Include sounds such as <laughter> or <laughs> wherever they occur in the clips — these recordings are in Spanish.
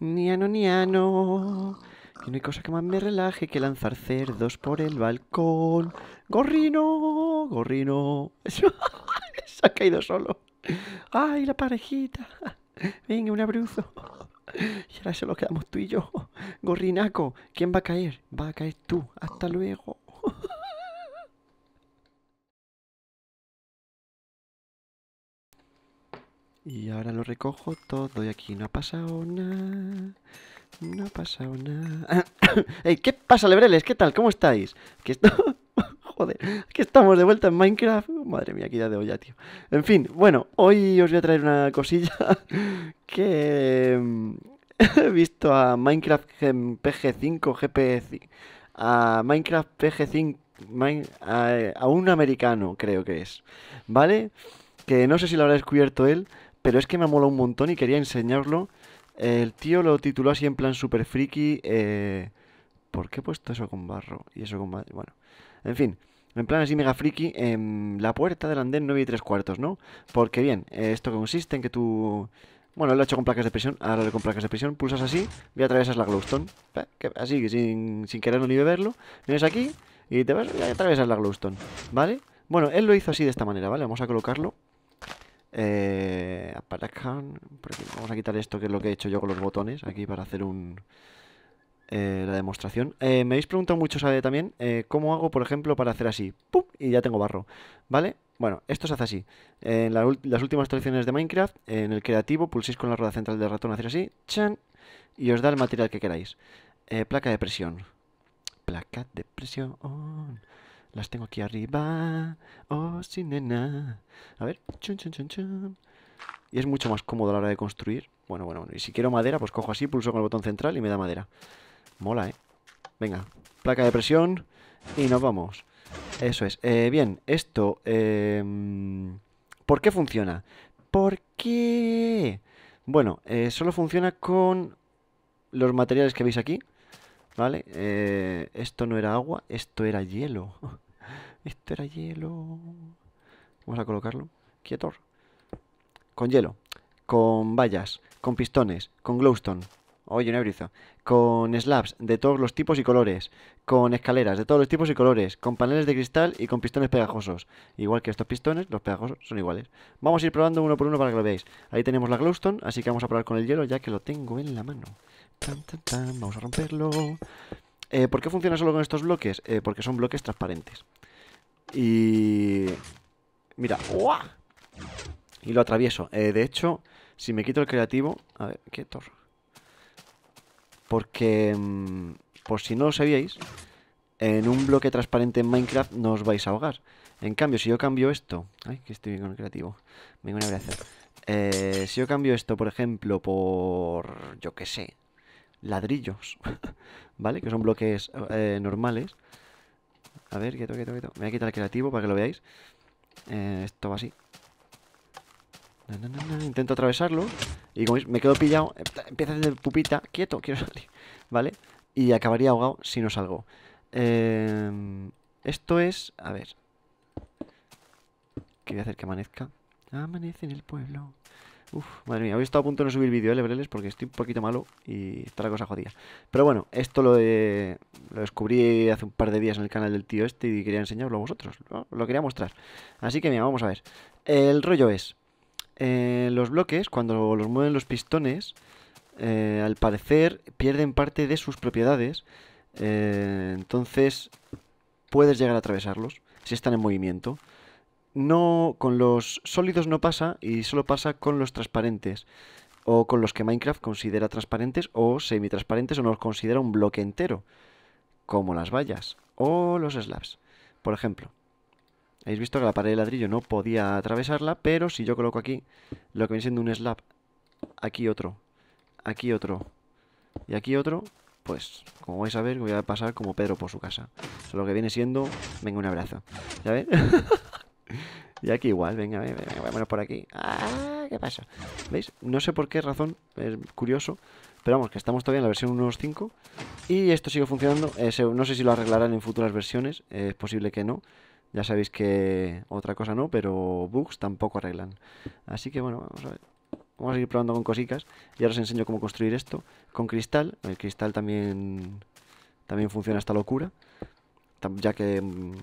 Niano, niano. ano, no hay cosa que más me relaje que lanzar cerdos por el balcón. Gorrino, gorrino. <laughs> se ha caído solo. Ay, la parejita. Venga, un abruzo. Y ahora solo quedamos tú y yo. Gorrinaco, ¿quién va a caer? Va a caer tú. Hasta luego. Y ahora lo recojo todo y aquí no ha pasado nada. No ha pasado nada. <coughs> ¡Ey! ¿Qué pasa, lebreles? ¿Qué tal? ¿Cómo estáis? Que esto... <laughs> Joder, que estamos de vuelta en Minecraft. Madre mía, aquí ya de olla, tío. En fin, bueno, hoy os voy a traer una cosilla <laughs> que mm, <laughs> he visto a Minecraft PG5 GP... E a Minecraft PG5... a un americano, creo que es. ¿Vale? Que no sé si lo habrá descubierto él, pero es que me molado un montón y quería enseñarlo. El tío lo tituló así en plan super friki. Eh, ¿Por qué he puesto eso con barro? Y eso con Bueno, en fin. En plan así mega friki, en la puerta del andén 9 y 3 cuartos, ¿no? Porque bien, eh, esto consiste en que tú... Bueno, lo ha hecho con placas de presión, ahora lo con placas de presión, pulsas así y atravesas la glowstone. ¿eh? Así, sin, sin quererlo ni beberlo, vienes aquí y te vas y atravesas la glowstone, ¿vale? Bueno, él lo hizo así de esta manera, ¿vale? Vamos a colocarlo eh, vamos a quitar esto que es lo que he hecho yo con los botones aquí para hacer un eh, la demostración. Eh, me habéis preguntado mucho, ¿sabe también? Eh, ¿Cómo hago, por ejemplo, para hacer así? ¡Pum! Y ya tengo barro, ¿vale? Bueno, esto se hace así. En las últimas actualizaciones de Minecraft, en el creativo, pulséis con la rueda central del ratón, hacer así, ¡chan! Y os da el material que queráis. placa de presión. Placa de presión. Las tengo aquí arriba. Oh, sí, nena. A ver. Chun, chun, chun, chun. Y es mucho más cómodo a la hora de construir. Bueno, bueno, bueno. Y si quiero madera, pues cojo así, pulso con el botón central y me da madera. Mola, ¿eh? Venga. Placa de presión. Y nos vamos. Eso es. Eh, bien, esto... Em, ¿Por qué funciona? ¿Por qué? Bueno, eh, solo funciona con los materiales que veis aquí. ¿Vale? Eh, esto no era agua, esto era hielo. <laughs> esto era hielo. Vamos a colocarlo. Quietor. Con hielo. Con vallas. Con pistones. Con glowstone oye, un brizo, con slabs de todos los tipos y colores, con escaleras de todos los tipos y colores, con paneles de cristal y con pistones pegajosos. Igual que estos pistones, los pegajosos son iguales. Vamos a ir probando uno por uno para que lo veáis. Ahí tenemos la glowstone, así que vamos a probar con el hielo ya que lo tengo en la mano. tan, tan, vamos a romperlo. Eh, ¿Por qué funciona solo con estos bloques? Eh, porque son bloques transparentes. Y... Mira, ¡Uah! Y lo atravieso. Eh, de hecho, si me quito el creativo... A ver, qué torre. Porque, mm, por si no lo sabíais, en un bloque transparente en Minecraft nos vais a ahogar. En cambio, si yo cambio esto... Ay, que estoy con el creativo. Vengo a hacer. Eh, si yo cambio esto, por ejemplo, por... Yo qué sé. Ladrillos. <laughs> ¿Vale? Que son bloques eh, normales. A ver, quieto, quieto, quieto. Me voy a quitar el creativo para que lo veáis. Eh, esto va así. Intento atravesarlo. Y como me quedo pillado, eh, empieza a hacer pupita. Quieto, <laughs> quiero salir. ¿Vale? Y acabaría ahogado si no salgo. Em, esto es... A ver. voy a hacer que amanezca. Amanece en el pueblo. Uf, madre mía, hoy estado a punto de no subir vídeo, ¿eh, Lebreles? Porque estoy un poquito malo y está la cosa jodida. Pero bueno, esto lo, descubrí hace un par de días en el canal del tío este y quería enseñarlo a vosotros. lo quería mostrar. Así que mira, vamos a ver. El rollo es... Eh, los bloques, cuando los mueven los pistones, eh, al parecer pierden parte de sus propiedades. Eh, entonces puedes llegar a atravesarlos si están en movimiento. No, con los sólidos no pasa y solo pasa con los transparentes o con los que Minecraft considera transparentes o semitransparentes o no los considera un bloque entero, como las vallas o los slabs, por ejemplo. Habéis visto que la pared de ladrillo no podía atravesarla, pero si yo coloco aquí lo que viene siendo un slab, aquí otro, aquí otro y aquí otro, pues como vais a ver voy a pasar como Pedro por su casa. Solo lo que viene siendo, venga un abrazo. ¿Ya ves? <laughs> y aquí igual, venga, venga, venga, vámonos por aquí. ¡Ah! ¿Qué pasa? ¿Veis? No sé por qué razón, es curioso, pero vamos, que estamos todavía en la versión 1.5 y esto sigue funcionando. Eh, no sé si lo arreglarán en futuras versiones, es posible que no. Ya sabéis que otra cosa no, pero bugs tampoco arreglan. Así que bueno, vamos a ver. Vamos a ir probando con cositas. Y ahora os enseño cómo construir esto con cristal. El cristal también, también funciona esta locura. Ya que mm,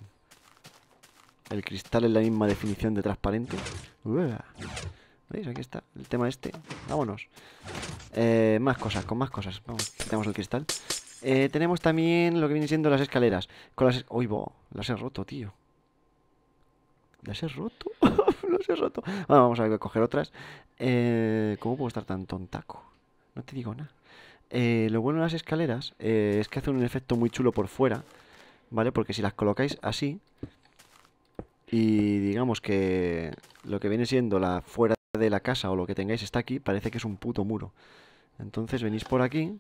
el cristal es la misma definición de transparente. ¿Veis? Aquí está el tema este. Vámonos. Eh, más cosas, con más cosas. Vamos, quitamos el cristal. Eh, tenemos también lo que viene siendo las escaleras. Con las... ¡Uy, Las he roto, tío. ¿Las he roto? Las <laughs> he roto. vamos a coger otras. Eh, ¿Cómo puedo estar tan tontaco? No te digo nada. Eh, lo bueno de las escaleras eh, es que hacen un efecto muy chulo por fuera, ¿vale? Porque si las colocáis así y digamos que lo que viene siendo la fuera de la casa o lo que tengáis está aquí, parece que es un puto muro. Entonces venís por aquí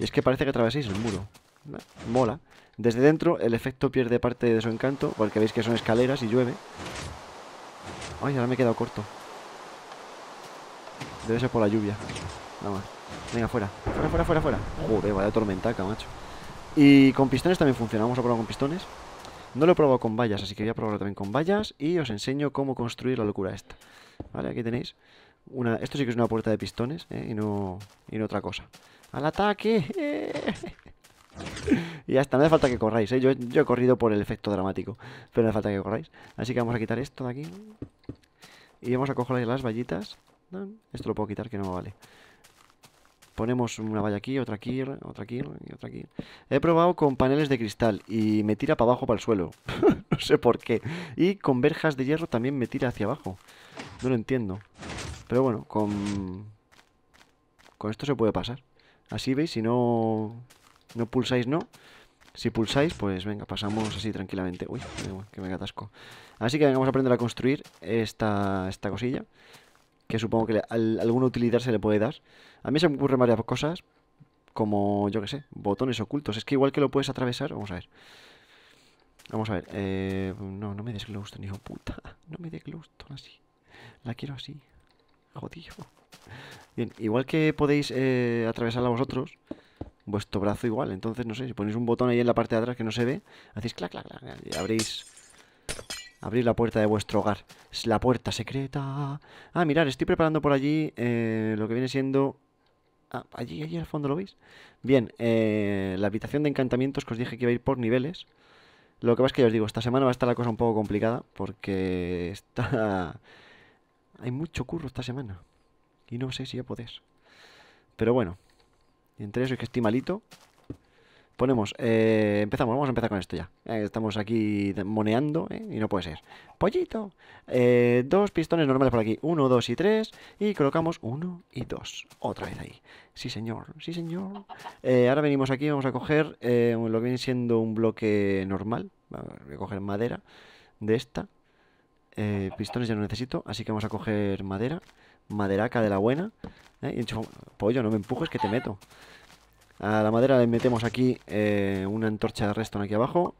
y es que parece que atravesáis el muro mola. Desde dentro el efecto pierde parte de su encanto, porque veis que son escaleras y llueve. Ay, ahora me he quedado corto. Debe ser por la lluvia. Nada Venga, fuera. Fuera, fuera, fuera, fuera. Joder, vaya tormenta camacho Y con pistones también funciona. Vamos a probar con pistones. No lo he probado con vallas, así que voy a probarlo también con vallas y os enseño cómo construir la locura esta. Vale, aquí tenéis. Una, esto sí que es una puerta de pistones ¿eh? y, no, y no otra cosa. ¡Al ataque! <laughs> <laughs> y ya está, no hace falta que corráis, ¿eh? yo, he corrido por el efecto dramático, pero no hace falta que corráis. Así que vamos a quitar esto de aquí. Y vamos a coger las vallitas. Esto lo puedo quitar que no me vale. Ponemos una valla aquí, otra aquí, otra aquí y otra aquí. He probado con paneles de cristal y me tira para abajo, para el suelo. <laughs> no sé por qué. Y con verjas de hierro también me tira hacia abajo. No lo entiendo. Pero bueno, con... Con esto se puede pasar. Así veis, si no... No pulsáis, no. Si pulsáis, pues venga, pasamos así tranquilamente. Uy, que me atasco. Así que vamos a aprender a construir esta, esta cosilla. Que supongo que alguna utilidad se le puede dar. A mí se me ocurren varias cosas. Como, yo que sé, botones ocultos. Es que igual que lo puedes atravesar, vamos a ver. Vamos a ver. Eh, no, no me des glowstone, hijo puta. <laughs> No me des glowstone así. La quiero así. Jodido. Bien, igual que podéis eh, atravesarla vosotros, vuestro brazo igual. Entonces, no sé, si ponéis un botón ahí en la parte de atrás que no se ve, hacéis clac, clac, clac, y abrís... Abrís la puerta de vuestro hogar. Es la puerta secreta. Ah, mirar, estoy preparando por allí eh, lo que viene siendo Ah, allí, allí al fondo lo veis. Bien, eh, la habitación de encantamientos que os dije que iba a ir por niveles. Lo que pasa es que ya os digo, esta semana va a estar la cosa un poco complicada porque está... Hay mucho curro esta semana. Y no sé si ya podéis Pero bueno, entre eso es que estoy malito. Ponemos, eh, empezamos, vamos a empezar con esto ya. Eh, estamos aquí moneando eh, y no puede ser. Pollito. dos pistones normales por aquí. Uno, dos y tres. Y colocamos uno y dos. Otra vez ahí. Sí, señor. Sí, señor. ahora venimos aquí, vamos a coger lo que viene siendo un bloque normal. Voy a coger madera de esta. pistones ya no necesito, así que vamos a coger madera. Maderaca de la buena. ¿Eh? pollo, no me empujes que te meto. A la madera le metemos aquí eh, una antorcha de redstone aquí abajo.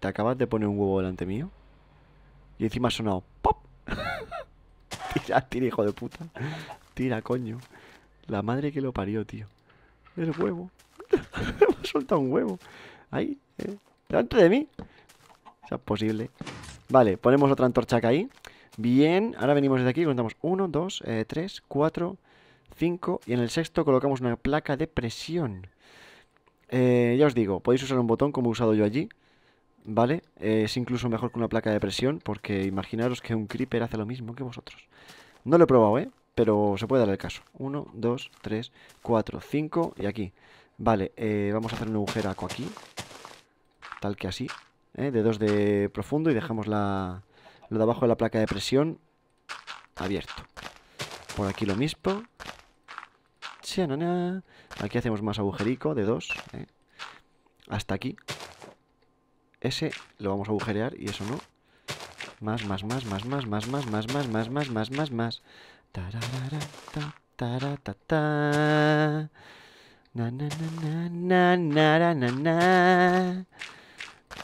Te acabas de poner un huevo delante mío. Y encima ha sonado ¡Pop! <laughs> tira, tira, hijo de puta. Tira, coño. La madre que lo parió, tío. El huevo. <laughs> Me ha soltado un huevo. Ahí, eh. delante de mí. O sea, es posible. Vale, ponemos otra antorcha acá ahí. Bien, ahora venimos desde aquí, contamos 1, 2, 3, 4, 5 y en el sexto colocamos una placa de presión. Eh, ya os digo, podéis usar un botón como he usado yo allí, ¿vale? es incluso mejor que una placa de presión porque imaginaros que un creeper hace lo mismo que vosotros. No lo he probado, ¿eh? Pero se puede dar el caso. 1, 2, 3, 4, 5 y aquí. Vale, eh, vamos a hacer un agujero aquí. Tal que así. ¿eh? De 2 de profundo y dejamos la de abajo de la placa de presión, abierto. Por aquí lo mismo. Aquí hacemos más agujerico de dos. Hasta aquí. Ese lo vamos a agujerear y eso no. Más, más, más, más, más, más, más, más, más, más, más, más, más, más.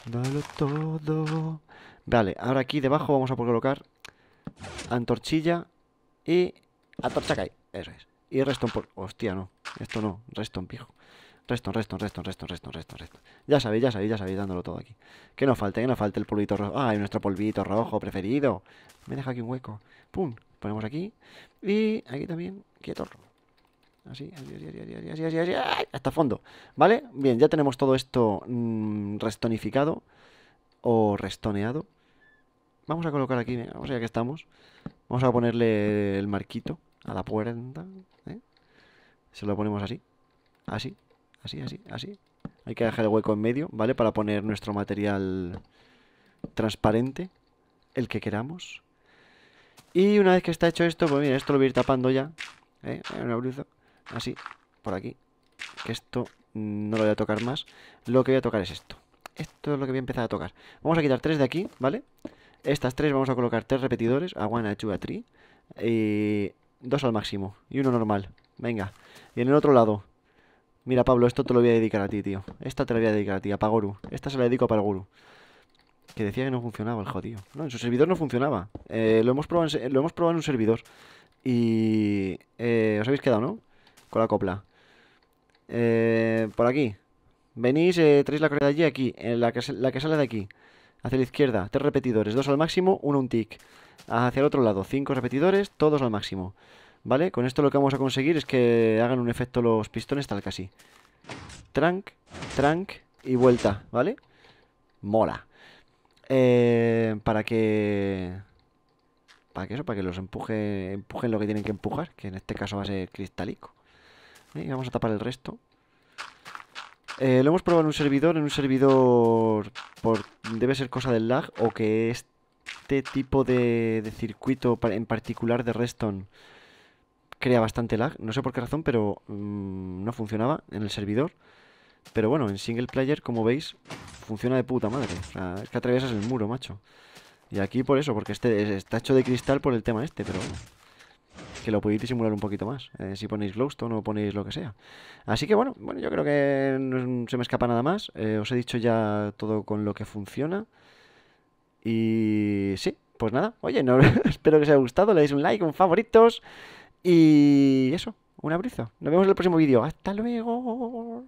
Dalo todo. Vale, ahora aquí debajo vamos a colocar antorchilla y antorcha cae. Eso es. Y reston por... Hostia, no. Esto no. Reston, pijo. Reston, reston, reston, reston, reston, reston, reston. Ya sabéis, ya sabéis, ya sabéis, dándolo todo aquí. Que nos falte, que nos falte el polvito rojo. ¡Ay, nuestro polvito rojo preferido! Me deja aquí un hueco. ¡Pum! Ponemos aquí. Y aquí también. Quieto. Así, así, así, así, así, así, hasta fondo. ¿Vale? Bien, ya tenemos todo esto mm, restonificado o restoneado. Vamos a colocar aquí, vamos ya que estamos. Vamos a ponerle el marquito a la puerta. ¿eh? Se lo ponemos así. Así, así, así, así. Hay que dejar el hueco en medio, ¿vale? Para poner nuestro material transparente, el que queramos. Y una vez que está hecho esto, pues mira, esto lo voy a ir tapando ya. ¿eh? Una blusa. Así, por aquí. Que esto no lo voy a tocar más. Lo que voy a tocar es esto. Esto es lo que voy a empezar a tocar. Vamos a quitar tres de aquí, ¿vale? vale estas tres vamos a colocar tres repetidores. A one, a two, Y dos al máximo. Y uno normal. Venga. Y en el otro lado. Mira, Pablo, esto te lo voy a dedicar a ti, tío. Esta te la voy a dedicar a ti, a Pagoru. Esta se la dedico a Pagoru. Que decía que no funcionaba el jodido. No, en su servidor no funcionaba. Eh, lo, hemos probado en, lo hemos probado en un servidor. Y... Eh, os habéis quedado, ¿no? Con la copla. Eh, por aquí. Venís, eh, traéis la correa de allí aquí. En la, que, la que sale de aquí. Hacia la izquierda, tres repetidores, Dos al máximo, uno un tick. Hacia el otro lado, cinco repetidores, todos al máximo. ¿Vale? Con esto lo que vamos a conseguir es que hagan un efecto los pistones tal que así. Trank, trank y vuelta, ¿vale? Mola. Eh, para que... Para que eso, para que los empuje, empujen lo que tienen que empujar, que en este caso va a ser cristalico. ¿Eh? Y vamos a tapar el resto. Eh, lo hemos probado en un servidor, en un servidor por, debe ser cosa del lag o que este tipo de, circuito en particular de Reston crea bastante lag, no sé por qué razón, pero mm, no funcionaba en el servidor. Pero bueno, en single player, como veis, funciona de puta madre. es que atraviesas el muro, macho. Y aquí por eso, porque este está hecho de cristal por el tema este, pero que lo podéis simular un poquito más, eh, si ponéis glowstone o ponéis lo que sea. Así que bueno, bueno yo creo que no se me escapa nada más, eh, os he dicho ya todo con lo que funciona. Y sí, pues nada, oye, <laughs> espero que os haya gustado, le un like, un favoritos y eso, un abrazo. Nos vemos en el próximo vídeo, hasta luego.